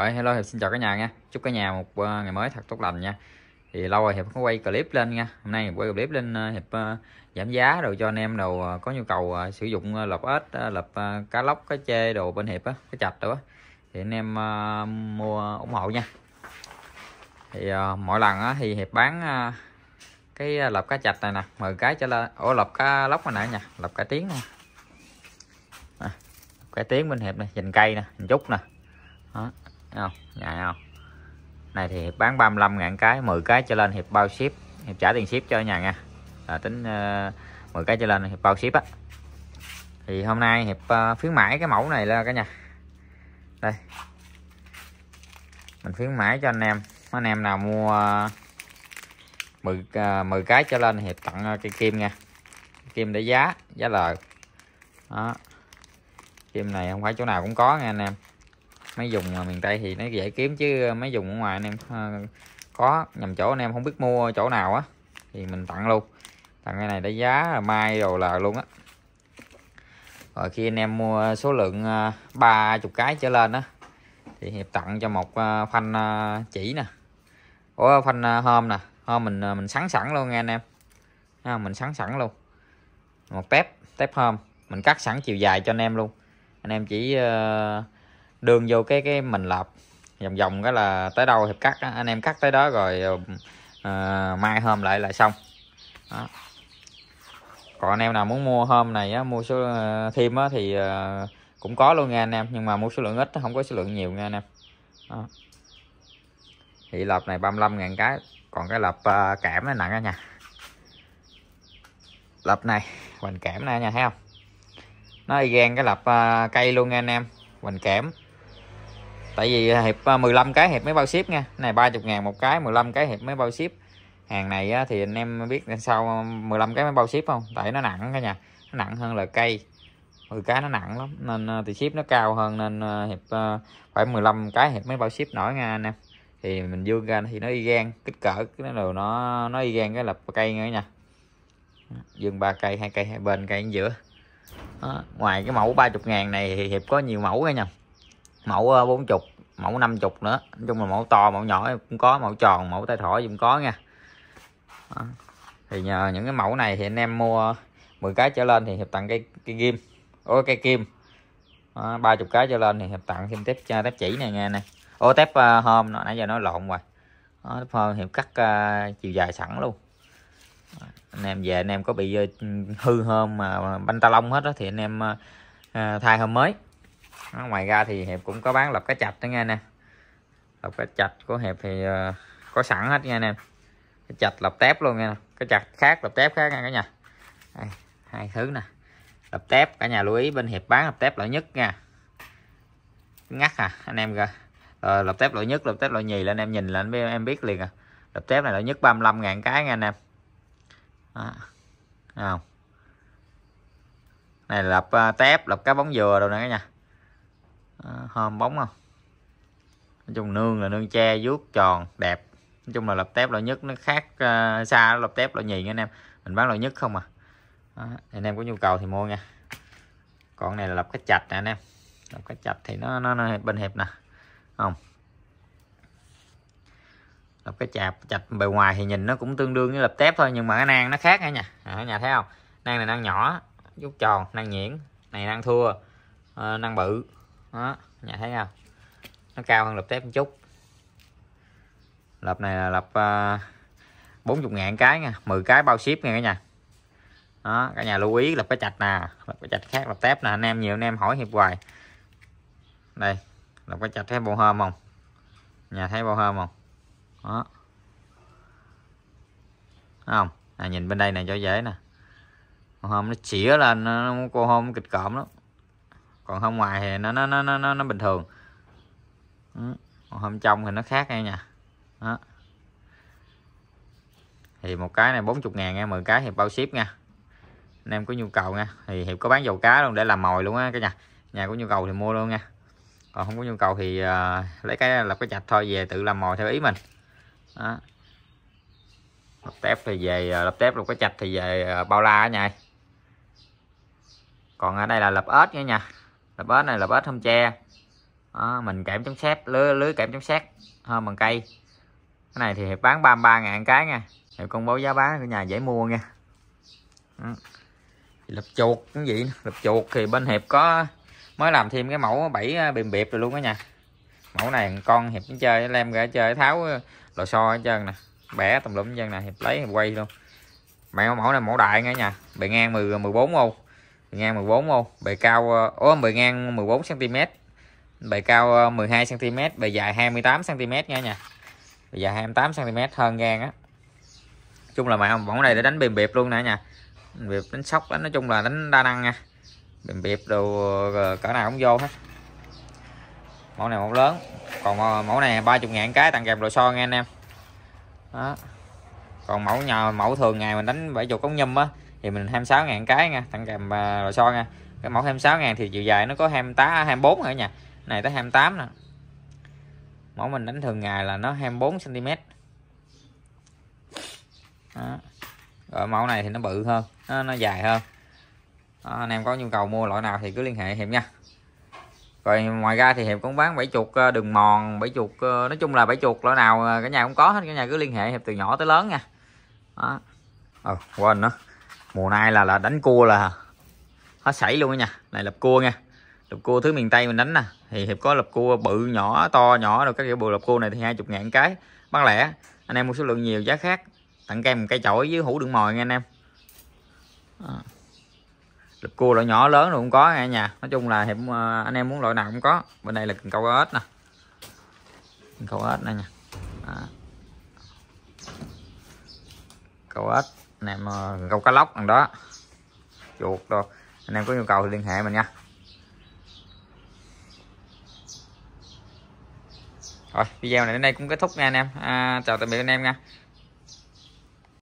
Rồi ờ, hello Hiệp xin chào cả nhà nha Chúc cả nhà một uh, ngày mới thật tốt lành nha Thì lâu rồi Hiệp có quay clip lên nha Hôm nay Hiệp quay clip lên uh, Hiệp uh, giảm giá rồi cho anh em đồ uh, có nhu cầu uh, sử dụng uh, lợp ếch, uh, lợp uh, cá lóc, cá chê đồ bên Hiệp á, cá chạch đồ á Thì anh em uh, mua ủng hộ nha Thì uh, mỗi lần uh, thì Hiệp bán uh, cái lợp cá chạch này nè 10 cái cho lên, ổ lợp cá lóc này nè nha, lợp cá tiếng nè Cá tiếng bên Hiệp này, dành cây nè, dành chút nè không ngại không này thì hiệp bán 35 ngàn cái 10 cái trở lên hiệp bao ship hiệp trả tiền ship cho nhà nha là tính uh, ờ, 10 cái trở lên hiệp bao ship á thì hôm nay hiệp uh, khuyến mãi cái mẫu này là cả nhà đây mình khuyến mãi cho anh em anh em nào mua uh, 10, uh, 10 cái trở lên hiệp tặng ờ, cây kim nha kim để giá giá lời đó kim này không phải chỗ nào cũng có nha anh em mấy dùng mà miền tây thì nó dễ kiếm chứ ờ, mấy dùng ở ngoài anh em ờ, có nhầm chỗ anh em không biết mua chỗ nào á thì mình tặng luôn tặng cái này đã giá mai rồi là luôn á rồi khi anh em mua số lượng ờ, ba chục cái trở lên á thì hiệp tặng cho một phanh chỉ nè của phanh hôm nè hôm mình mình sẵn sẵn luôn nghe anh em à, mình sẵn sẵn luôn một tép tép hôm mình cắt sẵn chiều dài cho anh em luôn anh em chỉ uh, đường vô cái cái mình lợp vòng vòng cái là tới đâu thì cắt anh em cắt tới đó rồi à, mai hôm lại là xong đó. còn anh em nào muốn mua hôm này á, mua số ờ, thêm á, thì à, cũng có luôn nha anh em nhưng mà mua số lượng ít không có số lượng nhiều nha anh em đó. thì lợp này 35.000 cái còn cái lợp à, kẽm này nặng đó nha lợp này hoành kẽm này nha thấy không nó y gan cái lợp à, cây luôn nha anh em hoành kẽm tại vì hiệp 15 à, cái hiệp mới bao ship nha này 30 ngàn một cái 15 cái hiệp mới bao ship hàng này á, thì anh em biết sao 15 à, cái mới bao ship không tại nó nặng cả nhà nó nặng hơn là cây 10 cái nó nặng lắm nên à, thì ship nó cao hơn nên hiệp phải 15 cái hiệp mới bao ship nổi nha anh em thì mình dương ra thì nó y gan kích cỡ cái đồ nó nó y gan cái lập cây nữa nha dương ba cây hai cây hai bên cây ở giữa đó. ngoài cái mẫu 30 ngàn này thì hiệp có nhiều mẫu nha mẫu ờ, bốn chục mẫu năm chục nữa nói chung là mẫu to mẫu nhỏ cũng có mẫu tròn mẫu tay thỏ cũng có nha đó. thì nhờ những cái mẫu này thì anh em mua 10 cái trở lên thì hiệp tặng cây cây kim ô cây kim ba chục cái trở lên thì hiệp tặng thêm tép à, tép chỉ này nghe này ô tép uh, hôm nãy giờ nó lộn rồi đó, tép hôm hiệp cắt uh, chiều dài sẵn luôn anh em về anh em có bị ờ, hư hôm mà banh ta lông hết đó thì anh em uh, thay hôm mới đó, ngoài ra thì hiệp cũng có bán lọc cá chạch đó nghe nè lọc cá chạch của hiệp thì uh, có sẵn hết nha anh em cái chạch lọc tép luôn nha cái chạch khác lọc tép khác nha cả nhà Đây, hai thứ nè lọc tép cả nhà lưu ý bên hiệp bán lọc tép loại nhất nha ngắt à anh em kìa ờ, lọc tép loại nhất lọc tép loại nhì là anh em nhìn là anh em biết liền à lọc tép này loại nhất 35 ngàn cái nha anh em không này lọc uh, tép lọc cá bóng dừa đâu nè cả nhà à, hòm bóng không nói chung nương là nương che, vuốt tròn đẹp nói chung là lập tép loại nhất nó khác uh, xa lập tép loại nhì nha anh em mình bán loại nhất không à đó, anh em có nhu cầu thì mua nha còn này là lập cái chạch nè anh em lập cái chạch thì nó nó, nó bên hẹp nè không lập cái chạp chạch bề ngoài thì nhìn nó cũng tương đương với lập tép thôi nhưng mà cái nang nó khác hả nha ở nhà thấy không nang này nang nhỏ vuốt tròn nang nhuyễn này nang thua à, nang bự đó nhà thấy không nó cao hơn lập tép một chút lập này là lập uh, 40 ngàn cái nha 10 cái bao ship nha cả nhà đó cả nhà lưu ý lập cái chạch nè lập cái chạch khác lập tép nè anh em nhiều anh em hỏi hiệp hoài đây lập cái chạch thấy bầu hôm không nhà thấy bầu hôm không đó Đúng không à, nhìn bên đây này cho dễ nè hôm nó chĩa lên nó cô hôm kịch cộm lắm còn hôm ngoài thì nó nó nó nó, nó bình thường còn hôm trong thì nó khác nha nha thì một cái này 40 ngàn nha 10 cái thì bao ship nha anh em có nhu cầu nha thì hiệp có bán dầu cá luôn để làm mồi luôn á cả nhà nhà có nhu cầu thì mua luôn nha còn không có nhu cầu thì uh, lấy cái là cái chạch thôi về tự làm mồi theo ý mình đó. lập tép thì về ờ, lập tép lập cái chạch thì về ờ, bao la nha còn ở đây là lập ếch nha nha là bết này là bết hâm tre đó, mình kẽm chống xét lưới lưới kẽm chống xét hơn bằng cây cái này thì hiệp bán 33 ngàn cái nha hiệp công bố giá bán của nhà dễ mua nha đó. lập chuột cũng vậy lập chuột thì bên hiệp có mới làm thêm cái mẫu bảy à, bìm biệp rồi luôn đó nha mẫu này con hiệp chơi lem ra chơi tháo à, lò xo hết trơn nè bẻ tùm lum chân nè hiệp lấy hiệp quay luôn mẹ mẫu này mẫu đại nghe nha bề ngang 10 14 ô ngang 14 ô bề cao ố ờ, bề ngang 14 cm bề cao 12 ờ, cm bề dài 28 cm nha nha bề dài 28 cm hơn ngang á chung là mày bóng này để đánh bìm bẹp luôn nè nha bịp đánh sóc đánh nói chung là đánh đa năng nha bìm bẹp đồ ờ, cỡ nào cũng vô hết mẫu này mẫu lớn còn mẫu này 30 ngàn cái tặng kèm đồ xo nghe anh em đó còn mẫu nhờ mẫu thường ngày mình đánh bảy chục cống nhâm á thì mình 26 ngàn cái nha tặng kèm lò à, xo nha cái mẫu 26 ngàn thì chiều dài nó có 28 24 à, nữa nha này tới 28 nè mẫu mình đánh thường ngày là nó 24 cm đó. rồi mẫu này thì nó bự hơn nó, nó dài hơn đó, anh em có nhu cầu mua loại nào thì cứ liên hệ hiệp nha rồi ngoài ra thì hiệp cũng bán bảy chục à, đường mòn bảy chục nói chung là bảy chục loại nào cả nhà cũng có hết cả nhà cứ liên hệ hiệp từ nhỏ tới lớn nha đó. Ừ, quên nữa mùa nay là là đánh cua là hết sảy luôn nha này lập cua nha lập cua thứ miền tây mình đánh nè thì hiệp có lập cua bự nhỏ to nhỏ rồi các kiểu bự lập cua này thì hai chục ngàn cái bán lẻ anh em mua số lượng nhiều giá khác tặng kèm cây chổi với hũ đựng mồi nha anh em à. lập cua loại nhỏ lớn rồi cũng có nha nhà nói chung là hiệp ờ, anh em muốn loại nào cũng có bên đây là cần câu ếch nè cần câu ếch nè nha à. câu ếch anh em ờ, câu cá lóc đằng đó chuột đồ anh em có nhu cầu thì liên hệ mình nha rồi video này đến đây cũng kết thúc nha anh em à, chào tạm biệt anh em nha